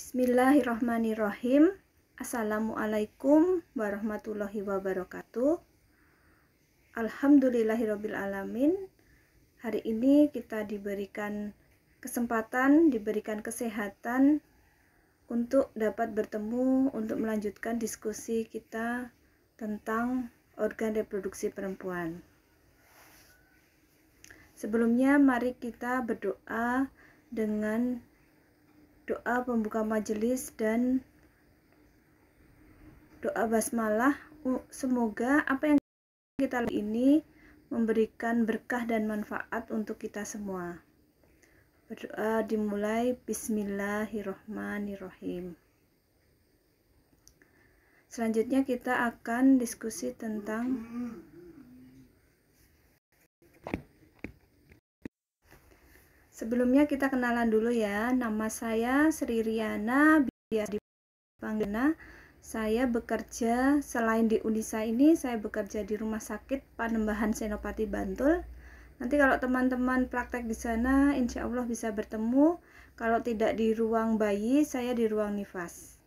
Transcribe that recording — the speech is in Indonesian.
Bismillahirrahmanirrahim. Assalamualaikum warahmatullahi wabarakatuh. Alhamdulillahirabbil Hari ini kita diberikan kesempatan, diberikan kesehatan untuk dapat bertemu untuk melanjutkan diskusi kita tentang organ reproduksi perempuan. Sebelumnya mari kita berdoa dengan doa pembuka majelis dan doa basmalah semoga apa yang kita lihat ini memberikan berkah dan manfaat untuk kita semua berdoa dimulai bismillahirrohmanirrohim selanjutnya kita akan diskusi tentang Sebelumnya kita kenalan dulu ya. Nama saya Sri Riana, biasa dipanggil Riana. Saya bekerja selain di Unisa ini, saya bekerja di Rumah Sakit Panembahan Senopati Bantul. Nanti kalau teman-teman praktek di sana, insya Allah bisa bertemu. Kalau tidak di ruang bayi, saya di ruang nifas.